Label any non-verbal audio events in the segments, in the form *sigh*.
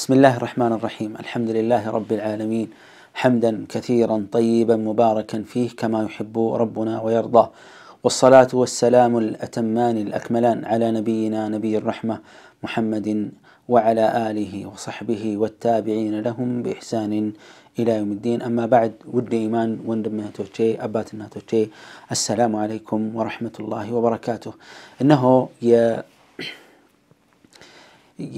بسم الله الرحمن الرحيم الحمد لله رب العالمين حمدا كثيرا طيبا مباركا فيه كما يحب ربنا ويرضى والصلاة والسلام الأتمان الأكملان على نبينا نبي الرحمة محمد وعلى آله وصحبه والتابعين لهم بإحسان إلى يوم الدين أما بعد ود إيمان وندمه توتشي أباتنا السلام عليكم ورحمة الله وبركاته إنه يا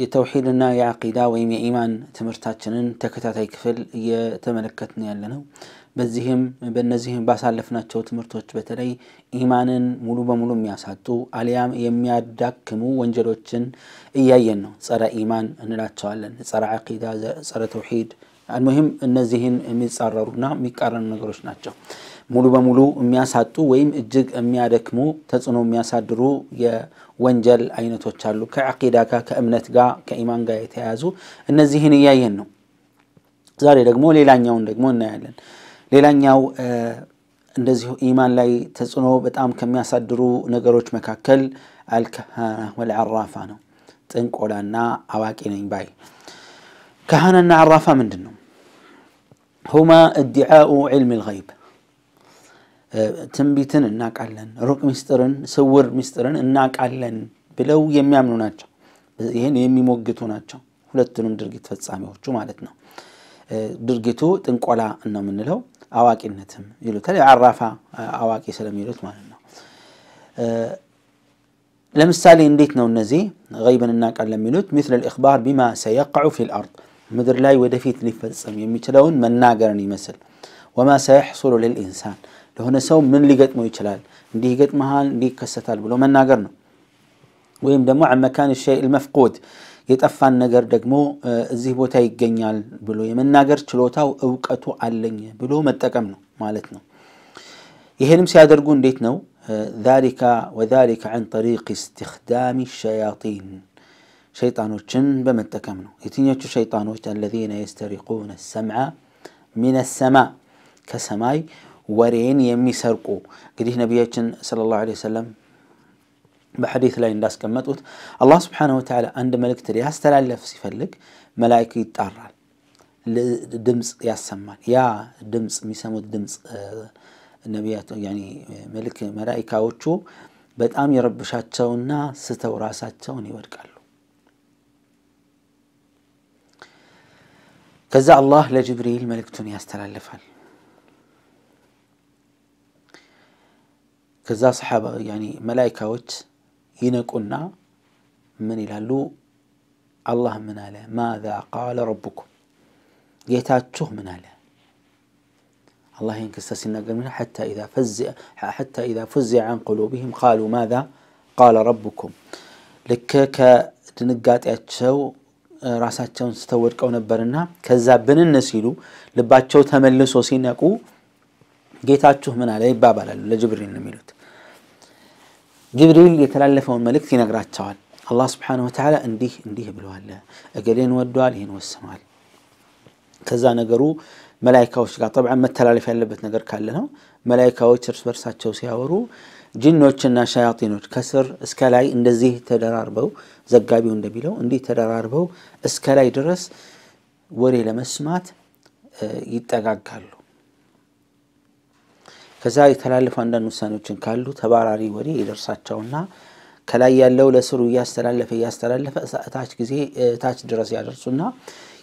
የተውሒድና የአቂዳ ወይም የኢማን ትምህርታችንን ተከታታይ ክፍል እየተመለከትን ያለ ነው። በዚህም በእነዚህም ባሳለፍናቸው ትምህርቶች በተለይ ኢማንን ሙሉ በሙሉ የሚያሳጡ አሊያም የሚያዳክሙ ወንጀሎችን እያየን ነው። ጸረ ኢማን እንላቸዋለን። ጸረ አቂዳ፣ ጸረ ተውሒድ አልሙሂም እነዚህን የሚጻረሩና የሚቃረኑ ነገሮች ናቸው። ሙሉ በሙሉ የሚያሳጡ ወይም እጅግ የሚያደክሙ ተጽዕኖ የሚያሳድሩ የወንጀል አይነቶች አሉ። ከዓቂዳ ጋር፣ ከእምነት ጋር፣ ከኢማን ጋር የተያያዙ እነዚህን እያየን ነው። ዛሬ ደግሞ ሌላኛውን ደግሞ እናያለን። ሌላኛው እንደዚሁ ኢማን ላይ ተጽዕኖ በጣም ከሚያሳድሩ ነገሮች መካከል አልከሃና ወልአራፋ ነው። ጥንቆላና አዋቂ ነኝ ባይ። ካህናና አራፋ ምንድን ነው? هما ادعاء علم الغيب تنبيتن الناك علن روك مسترن سور مسترن الناك علن بلو يمي عملو ناتشا يهن يمي موقتو ناتشا ولتنون درقيت فتسامي وشو مالتنا درقيتو تنقولا انا من لو اواكي النتم يلو تالي عرافة اواكي سلام يلو تمالنا لمستالي انديتنا ونزي غيبا الناك علن ميلوت مثل الاخبار بما سيقع في الارض مدر لاي ودفيت لفزم يميشلون من ناقرني مثل وما سيحصل للإنسان لهنا سو من اللي قد مو يشلال دي قد مهال دي كستال بلو من ناقرنا ويم دمو عن مكان الشيء المفقود يتأفى النقر دقمو زيه بوتاي قنيال بلو يمن ناقر تلوتاو اوقاتو علنية بلو متقمنو مالتنا يهنم سيادرقون ديتنو ذلك وذلك عن طريق استخدام الشياطين شيطانوشن بمتكمنو يتنيوشو شيطانوش الذين يسترقون السمع من السماء كسماي ورين يمي سرقو قديه نبيتشن صلى الله عليه وسلم بحديث لا ينداس كمتوت الله سبحانه وتعالى عند ملك تري هستلال لفسي فلك ملائكة يتعرال دمس يسمان يا دمس ميسمو الدمس آه، نبيات يعني ملك ملائكة وشو بدأم يربشات شاتشونا ستو راساتشوني ورقال ከዛ አላህ ለጅብሪል መልእክቱን ያስተላልፋል ከዛ ሰሓባ ያኒ መላይካዎች ይነቁና ምን ይላሉ አላህ ምን አለ ማዛ ቃለ ረቡኩም ጌታችሁ ምን አለ አላህ ይህን ክስተት ሲናገር ምን ሐታ ኢዛ ፉዚዐ አን ቁሉብህም ቃሉ ማዛ ቃለ ረቡኩም ልክ ከድንጋጤያቸው ራሳቸውን ስተወድቀው ነበርና ከዛ ብንን ሲሉ ልባቸው ተመልሶ ሲነቁ ጌታችሁ ምን አለ ይባባላሉ። ለጅብሪል ነው የሚሉት። ጅብሪል የተላለፈውን መልእክት ይነግራቸዋል። አላ ስብን ተላ እንዲህ እንዲህ ብለዋለ እገሌን ወዷል፣ ይህን ወስኗል። ከዛ ነገሩ መላይካዎች ጋር ጠብዓን መተላለፍ ያለበት ነገር ካለ ነው። መላይካዎች እርስ በርሳቸው ሲያወሩ ጅኖችና ሸያጢኖች ከስር እስከ ላይ እንደዚህ ተደራርበው ዘጋቢው እንደሚለው እንዲህ ተደራርበው እስከ ላይ ድረስ ወሬ ለመስማት ይጠጋጋሉ። ከዛ የተላለፉ አንዳንድ ውሳኔዎችን ካሉ ተባራሪ ወሬ የደርሳቸውና ከላይ ያለው ለስሩ እያስተላለፈ እያስተላለፈ እታች ጊዜ እታች ድረስ ያደርሱና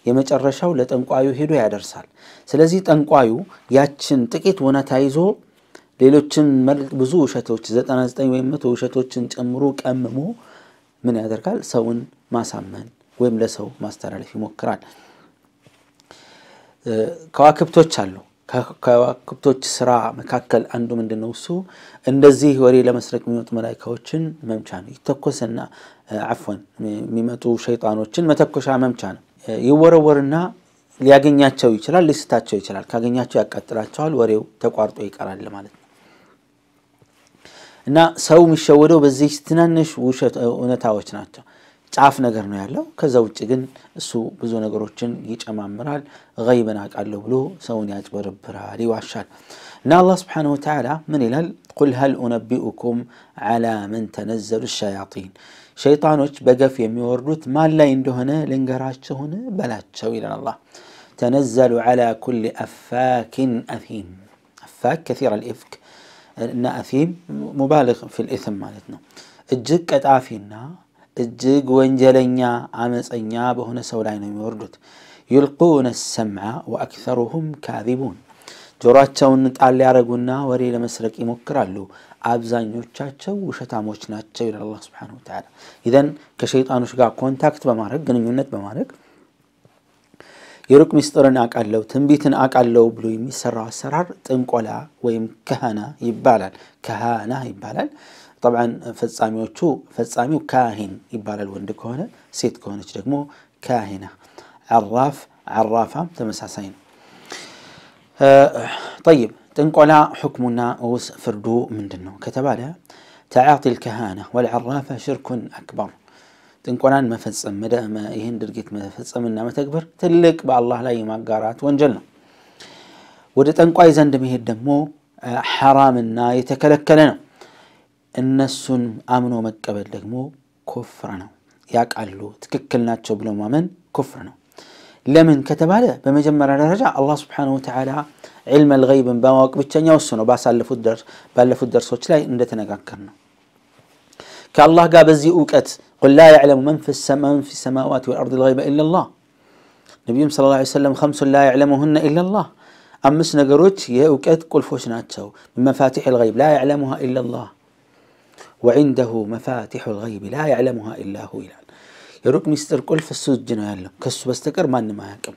የመጨረሻው ለጠንቋዩ ሄዶ ያደርሳል። ስለዚህ ጠንቋዩ ያችን ጥቂት ውነታ ይዞ ሌሎችን ብዙ ውሸቶች 99 ወይም መቶ ውሸቶችን ጨምሮ ቀምሞ ምን ያደርጋል? ሰውን ማሳመን ወይም ለሰው ማስተላለፍ ይሞክራል። ከዋክብቶች አሉ። ከዋክብቶች ስራ መካከል አንዱ ምንድን ነው? እሱ እንደዚህ ወሬ ለመስረቅ የሚመጡ መላይካዎችን መምቻ ነው። ይተኮስና አፎን የሚመጡ ሸይጣኖችን መተኮሻ መምቻ ነው። ይወረወርና ሊያገኛቸው ይችላል፣ ሊስታቸው ይችላል። ካገኛቸው ያቃጥላቸዋል። ወሬው ተቋርጦ ይቀራል ማለት ነው። እና ሰው የሚሸወደው በዚህ ትናንሽ ውሸት እውነታዎች ናቸው። ጫፍ ነገር ነው ያለው። ከዛ ውጭ ግን እሱ ብዙ ነገሮችን ይጨማምራል። ገይበን አውቃለሁ ብሎ ሰውን ያጭበረብራል፣ ይዋሻል። እና አላህ ስብሓነሁ ወተዓላ ምን ይላል? ቁል ሀል ኡነቢኡኩም ዓላ መን ተነዘሉ ሸያጢን፣ ሸይጣኖች በገፍ የሚወርዱት ማን ላይ እንደሆነ ልንገራችሁን በላቸው ይላል አላህ። ተነዘሉ ዓላ ኩል አፋኪን አፊም አፋክ ከሲረ ልኢፍክ እና አሲም ሙባልግ ማለት ነው። እጅግ ቀጣፊና እጅግ ወንጀለኛ አመፀኛ በሆነ ሰው ላይ ነው የሚወርዱት። ዩልቁነ ሰምዐ ወአክሰሩሁም ካዚቡን ጆሮአቸውን ጣል ያደረጉና ወሬ ለመስረቅ ይሞክራሉ። አብዛኞቻቸው ውሸታሞች ናቸው ይላል አላህ ሱብሓነሁ ወተዓላ። ኢዘን ከሸይጣኖች ጋር ኮንታክት በማድረግ ግንኙነት በማድረግ የሩቅ ምስጢርን አውቃለሁ ትንቢትን አውቃለሁ ብሎ የሚሰራው አሰራር ጥንቆላ ወይም ክህና ይባላል። ክህና ይባላል። ጠብዓን ፈጻሚዎቹ ፈጻሚው ካሂን ይባላል፣ ወንድ ከሆነ ሴት ከሆነች ደግሞ ካሂና። ዓራፍ ዓራፋም ተመሳሳይ ነው። ጠይብ ጥንቆላ ሕክሙና ውስ ፍርዱ ምንድን ነው ከተባለ ተዓጢ ልክሃና ወልዓራፈ ሽርኩን አክበር ጥንቆላን መፈጸም ይህን ድርጊት መፈጸምና መተግበር ትልቅ በአላህ ላይ የማጋራት ወንጀል ነው። ወደ ጠንቋይ ዘንድ መሄድ ደግሞ ሐራምና የተከለከለ ነው። እነሱን አምኖ መቀበል ደግሞ ኩፍር ነው። ያቃሉ ትክክል ናቸው ብሎ ማመን ኩፍር ነው። ለምን ከተባለ በመጀመሪያ ደረጃ አላህ ስብሓነሁ ወተዓላ ዒልመል ገይብን በማወቅ ብቸኛ እሱ ነው። ባለፉት ደርሶች ላይ እንደተነጋገር ነው كالله قال بزي أوكت قل لا يعلم من في السماء من في السماوات والأرض الغيب إلا الله نبي صلى الله عليه وسلم خمس لا يعلمهن إلا الله أمس نقرت يا أوكت قل فوشناتشو من مفاتيح الغيب لا يعلمها إلا الله وعنده مفاتيح الغيب لا يعلمها إلا هو يا يروك مستر قل في السود كس بستكر ما نما يكم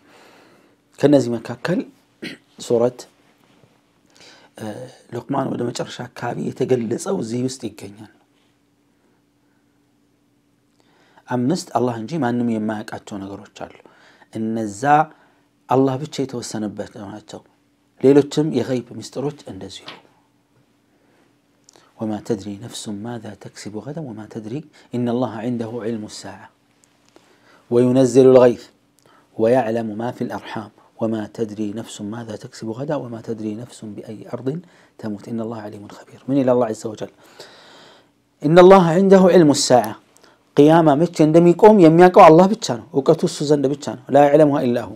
كنزي مكاكل *clears throat* سورة آه لقمان ودمجر أرشاك كابي يتقلص أو زي يستيقين أمست الله نجي ما نمي ما أكتو نقرو تشالو إن الزا الله بيتشي توسن بباتو ليلو تم يغيب مستروت اندزيو وما تدري نفس ماذا تكسب غدا وما تدري إن الله عنده علم الساعة وينزل الغيث ويعلم ما في الأرحام وما تدري نفس ماذا تكسب غدا وما تدري نفس بأي أرض تموت إن الله عليم خبير من إلى الله عز وجل إن الله عنده علم الساعة قيامة متى عندما يقوم يميك الله بتشان وكتوس زند بتشان لا يعلمها إلا هو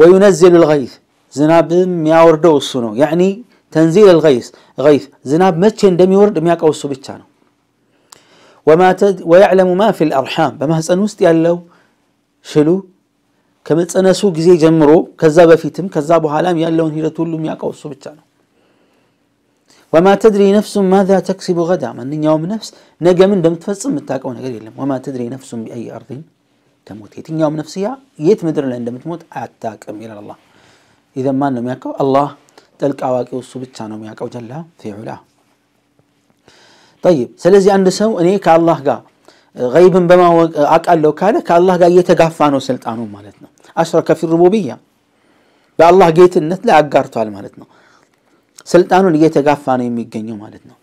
وينزل الغيث زناب ميا وردو السنو يعني تنزيل الغيث غيث زناب متى عندما يورد مياك أوسو بتشان وما تد ويعلم ما في الأرحام بما سأنوست يالو شلو كم تسأنسو زي جمرو كذاب فيتم كذاب حالام يالو هي رتولو مياك أوسو بتشانو وما تدري نفس ماذا تكسب غدا من يوم نفس نجا من دم تفصم متاكون غير يلم وما تدري نفس باي ارض تموت يتين يوم نفسيا يت مدر لان دم تموت اتاكم الى الله اذا ما نم ياكو الله تلقى واقي وسو بتانو ياكو جلا في علا طيب سلازي عند سو اني كالله كا قال غيب بما اقال لو كان كالله قال يتغفى نو سلطانو مالتنا اشرك في الربوبيه بالله جيت النت لا اغارتوال مالتنا سلطانو اللي يتقافى قافاني يميقنيو مالتنا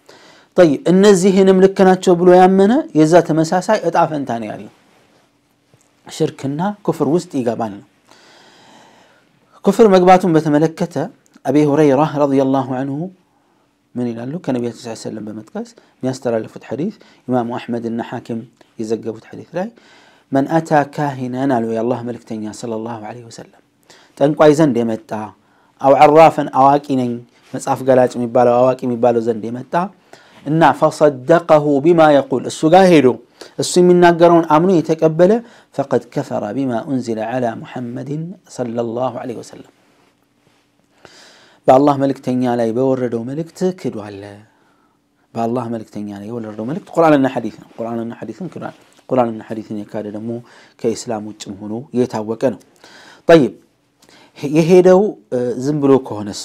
طيب النزي هنا ملكنا تشوبلو يامنا يزا تمساساي اتعاف انتاني علي شركنا كفر وست ايقابانينا كفر مقباتهم بتملكته أبي هريرة رضي الله عنه من قال له كان النبي صلى الله عليه وسلم بمتقاس ميسترى لفت حديث إمام أحمد النحاكم يزق يزقفت حديث لاي من أتى كاهنا نالو يا الله ملك صلى الله عليه وسلم تنقوا أي زند أو عرافا أو أكينين መጽሐፍ ገላጭ የሚባለው አዋቂ የሚባለው ዘንድ የመጣ እና ፈሰደቀሁ ቢማ የቁል እሱ ጋር ሄዶ እሱ የሚናገረውን አምኖ የተቀበለ ፈቀድ ከፈረ ቢማ ኡንዚለ ዐላ ሙሐመድን ሰለላሁ ዐለይሂ ወሰለም በአላህ መልእክተኛ ላይ በወረደው መልእክት ክዷል በአላህ መልእክተኛ ላይ የወረደው መልእክት ቁርአንና ሐዲስ ነው ቁርአንና ሐዲስን ክዷል ቁርአንና ሐዲስን የካደ ደግሞ ከኢስላም ውጭም ሆኖ የታወቀ ነው ጠይብ የሄደው ዝም ብሎ ከሆነስ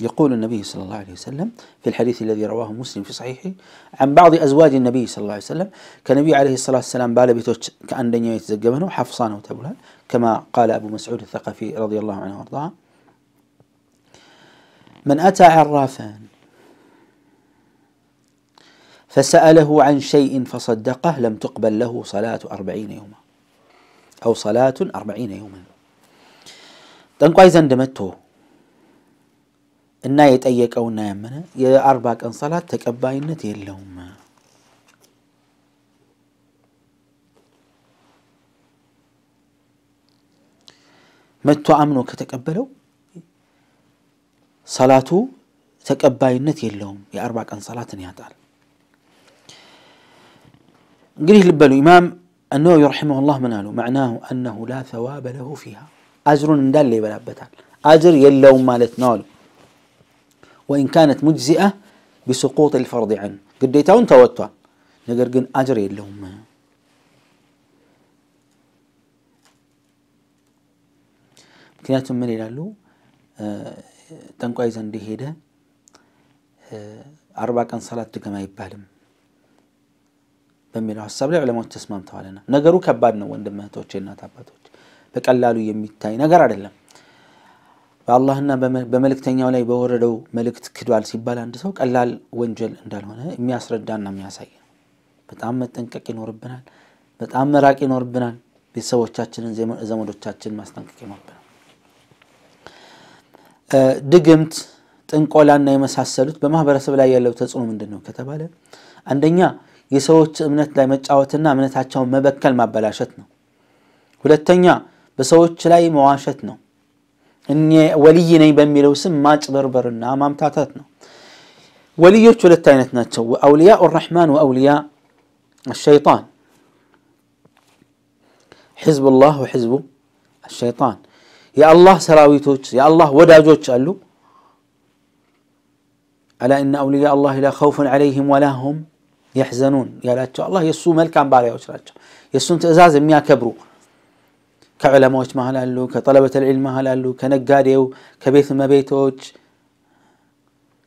يقول النبي صلى الله عليه وسلم في الحديث الذي رواه مسلم في صحيحه عن بعض أزواج النبي صلى الله عليه وسلم كنبي عليه الصلاة والسلام بال كان دنيا يتزقبنه حفصانه تبلها كما قال أبو مسعود الثقفي رضي الله عنه وارضاه من أتى عرافا فسأله عن شيء فصدقه لم تقبل له صلاة أربعين يوما أو صلاة أربعين يوما ጠንቋይ دمته እና የጠየቀውና ያመነ የአርባ ቀን ሰላት ተቀባይነት የለውም። መቶ አምኖ ከተቀበለው ሰላቱ ተቀባይነት የለውም። የአርባ ቀን ሰላትን ያጣል። እንግዲህ ልበሉ ኢማም النووي رحمه الله من قالوا معناه أنه لا ثواب له فيها أجر دال لي بلابتال أجر يلوم مالتنا له وإن كانت مجزئة بسقوط الفرض عنه قديتون توتوا نقر قن أجر لهم ምክንያቱም ምን ይላሉ ጠንቋይ ዘንድ ሄደ አርባ ቀን ሰላት ድገም አይባልም በሚለው ሀሳብ ላይ ዑለማዎች ተስማምተዋልና ነገሩ ከባድ ነው ወንድም እህቶቼ እናት አባቶች በቀላሉ የሚታይ ነገር አይደለም በአላህና በመልእክተኛው ላይ በወረደው መልእክት ክዷል ሲባል አንድ ሰው ቀላል ወንጀል እንዳልሆነ የሚያስረዳና የሚያሳይ ነው። በጣም መጠንቀቅ ይኖርብናል። በጣም መራቅ ይኖርብናል። ቤተሰቦቻችንን፣ ዘመዶቻችን ማስጠንቀቅ ይኖርብናል። ድግምት፣ ጥንቆላና የመሳሰሉት በማህበረሰብ ላይ ያለው ተጽዕኖ ምንድን ነው ከተባለ አንደኛ የሰዎች እምነት ላይ መጫወትና እምነታቸውን መበከል ማበላሸት ነው። ሁለተኛ በሰዎች ላይ መዋሸት ነው። እኔ ወልይ ነኝ በሚለው ስም ማጭበርበርና ማምታታት ነው። ወልዮች ሁለት አይነት ናቸው፣ አውልያኡ ራሕማን ወአውልያ አሸይጣን። ሒዝቡላህ ወሒዝቡ አሸይጣን። የአላህ ሰራዊቶች የአላህ ወዳጆች አሉ። አላ እነ አውልያ አላህ ላ ኸውፉን ዐለይህም ወላ ሁም የሕዘኑን ያላቸው አላህ የእሱ መልካም ባሪያዎች ናቸው፣ የእሱን ትእዛዝ የሚያከብሩ كعلموش ما هلالو كطلبة العلم ما هلالو كنقاديو كبيت ما بيتوش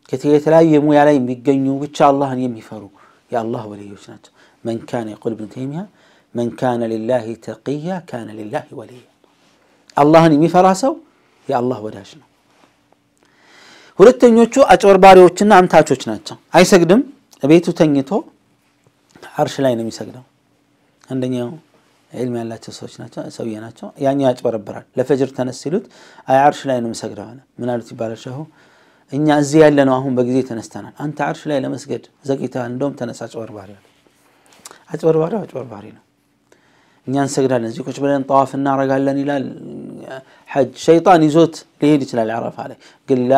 كثير تلاي مو يالي ميقنيو بيتشاء الله أن يمفروا يا الله ولي سنت من كان يقول ابن تيمية من كان لله تقيا كان لله وليا الله أن يمفراسو يا الله وداشنا ولتن يوچو أجور باري وچنا أم تاچوچنا أي سقدم أبيتو تنجتو عرش لاي نمي سقدم عندنا يوم ዒልም ያላቸው ሰዎች ናቸው ሰውየ ናቸው። ያኛው ያጭበረብራል። ለፈጅር ተነስ ሲሉት አይ አርሽ ላይ ነው የምሰግደው አለ። ምን አሉት ይባላል ሸሁ እኛ እዚህ ያለ ነው አሁን በጊዜ ተነስተናል። አንተ አርሽ ላይ ለመስገድ ዘግይተሃል። እንደውም ተነስ አጭበርባሪ አለ። አጭበርባሪ አጭበርባሪ ነው። እኛ እንሰግዳለን፣ እዚህ ቁጭ ብለን ጠዋፍ እናረጋለን ይላል። ሐጅ ሸይጣን ይዞት ሊሄድ ይችላል። አረፋ ላይ ግን ላ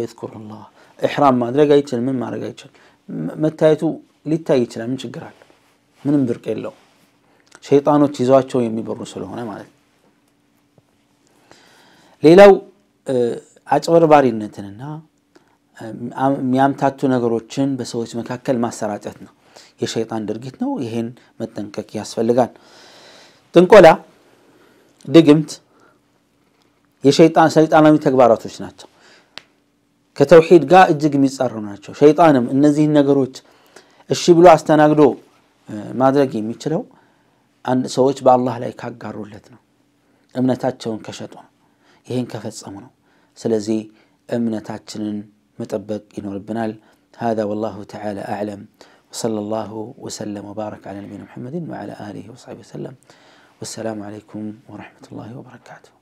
የዝኩር ላ ኢሕራም ማድረግ አይችል ምን ማድረግ አይችል መታየቱ ሊታይ ይችላል። ምን ችግር አለ? ምንም ብርቅ የለው ሸይጣኖች ይዟቸው የሚበሩ ስለሆነ ማለት ነው። ሌላው አጭበርባሪነትንና የሚያምታቱ ነገሮችን በሰዎች መካከል ማሰራጨት ነው። የሸይጣን ድርጊት ነው። ይህን መጠንቀቅ ያስፈልጋል። ጥንቆላ፣ ድግምት የሸይጣን ሰይጣናዊ ተግባራቶች ናቸው። ከተውሂድ ጋር እጅግ የሚጻረሩ ናቸው። ሸይጣንም እነዚህን ነገሮች እሺ ብሎ አስተናግዶ ማድረግ የሚችለው ሰዎች በአላህ ላይ ካጋሩለት ነው እምነታቸውን ከሸጡ ነው ይህን ከፈጸሙ ነው ስለዚህ እምነታችንን መጠበቅ ይኖርብናል هذا والله تعالى أعلم وصلى الله وسلم وبارك على نبينا محمد وعلى آله وصحبه وسلم والسلام عليكم ورحمة الله وبركاته